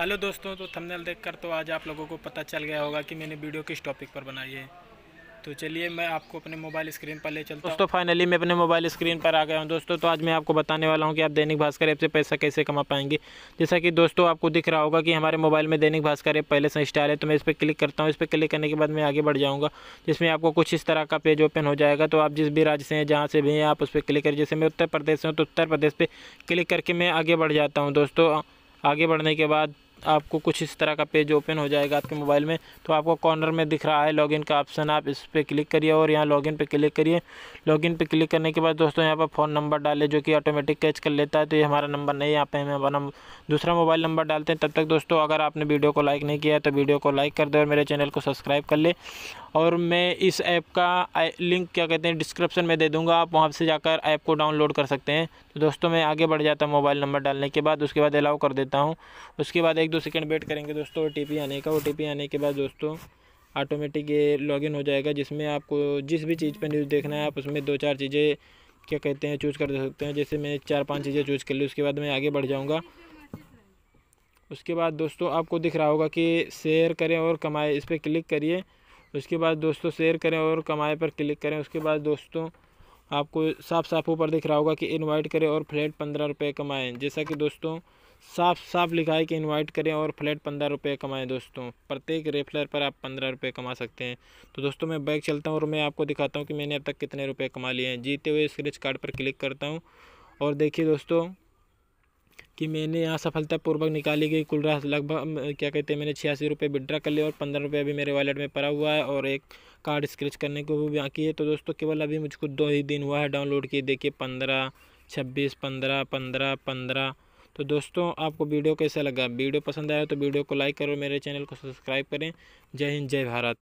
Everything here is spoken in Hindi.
हेलो दोस्तों तो थंबनेल देखकर तो आज आप लोगों को पता चल गया होगा कि मैंने वीडियो किस टॉपिक पर बनाई है तो चलिए मैं आपको अपने मोबाइल स्क्रीन पर ले चलता दोस्तों फाइनली मैं अपने मोबाइल स्क्रीन पर आ गया हूं दोस्तों तो आज मैं आपको बताने वाला हूं कि आप दैनिक भास्कर ऐप से पैसा कैसे कमा पाएंगे जैसा कि दोस्तों आपको दिख रहा होगा कि हमारे मोबाइल में दैनिक भास्कर ऐप पहले से इंस्टॉल है तो मैं इस पर क्लिक करता हूँ इस पर क्लिक करने के बाद मैं आगे बढ़ जाऊँगा जिसमें आपको कुछ इस तरह का पेज ओपन हो जाएगा तो आप जिस भी राज्य से हैं जहाँ से भी हैं आप उस पर क्लिक करें जैसे मैं उत्तर प्रदेश से हूँ तो उत्तर प्रदेश पर क्लिक करके मैं आगे बढ़ जाता हूँ दोस्तों आगे बढ़ने के बाद आपको कुछ इस तरह का पेज ओपन हो जाएगा आपके मोबाइल में तो आपको कॉर्नर में दिख रहा है लॉगिन का ऑप्शन आप इस पर क्लिक करिए और यहाँ लॉगिन पे क्लिक करिए लॉगिन पे क्लिक करने के बाद दोस्तों यहाँ पर फ़ोन नंबर डाले जो कि ऑटोमेटिक कैच कर लेता है तो ये हमारा नंबर नहीं यहाँ पे हमें अपना दूसरा मोबाइल नंबर डालते हैं तब तक दोस्तों अगर आपने वीडियो को लाइक नहीं किया तो वीडियो को लाइक कर दे और मेरे चैनल को सब्सक्राइब कर ले और मैं इस ऐप का लिंक क्या कहते हैं डिस्क्रिप्शन में दे दूँगा आप वहाँ से जाकर ऐप को डाउनलोड कर सकते हैं तो दोस्तों मैं आगे बढ़ जाता हूँ मोबाइल नंबर डालने के बाद उसके बाद अलाउ कर देता हूँ उसके बाद एक एक दो सेकंड वेट करेंगे दोस्तों ओ आने का ओ आने के बाद दोस्तों ऑटोमेटिक ये लॉगिन हो जाएगा जिसमें आपको जिस भी चीज़ पर न्यूज़ देखना है आप उसमें दो चार चीज़ें क्या कहते हैं चूज़ कर सकते हैं जैसे मैंने चार पांच चीज़ें चूज़ कर ली उसके बाद मैं आगे बढ़ जाऊँगा उसके बाद दोस्तों आपको दिख रहा होगा कि शेयर करें और कमाए इस पर क्लिक करिए उसके बाद दोस्तों शेयर करें और कमाए पर क्लिक करें उसके बाद दोस्तों आपको साफ साफ ऊपर दिख रहा होगा कि इनवाइट करें और फ्लैट पंद्रह रुपये कमाएँ जैसा कि दोस्तों साफ साफ लिखा है कि इनवाइट करें और फ्लैट पंद्रह रुपये कमाएं दोस्तों प्रत्येक रेफलर पर आप पंद्रह रुपये कमा सकते हैं तो दोस्तों मैं बाइक चलता हूँ और मैं आपको दिखाता हूँ कि मैंने अब तक कितने रुपये कमा लिए हैं जीते हुए स्क्रेच कार्ड पर क्लिक करता हूँ और देखिए दोस्तों कि मैंने यहाँ सफलतापूर्वक निकाली गई कुल राशि लगभग क्या कहते हैं मैंने छियासी रुपये विड्रा कर लिया और पंद्रह रुपये अभी मेरे वॉलेट में पड़ा हुआ है और एक कार्ड स्क्रैच करने को भी बाकी है तो दोस्तों केवल अभी मुझको दो ही दिन हुआ है डाउनलोड किए देखिए पंद्रह छब्बीस पंद्रह पंद्रह पंद्रह तो दोस्तों आपको वीडियो कैसा लगा वीडियो पसंद आया तो वीडियो को लाइक करो मेरे चैनल को सब्सक्राइब करें जय हिंद जय भारत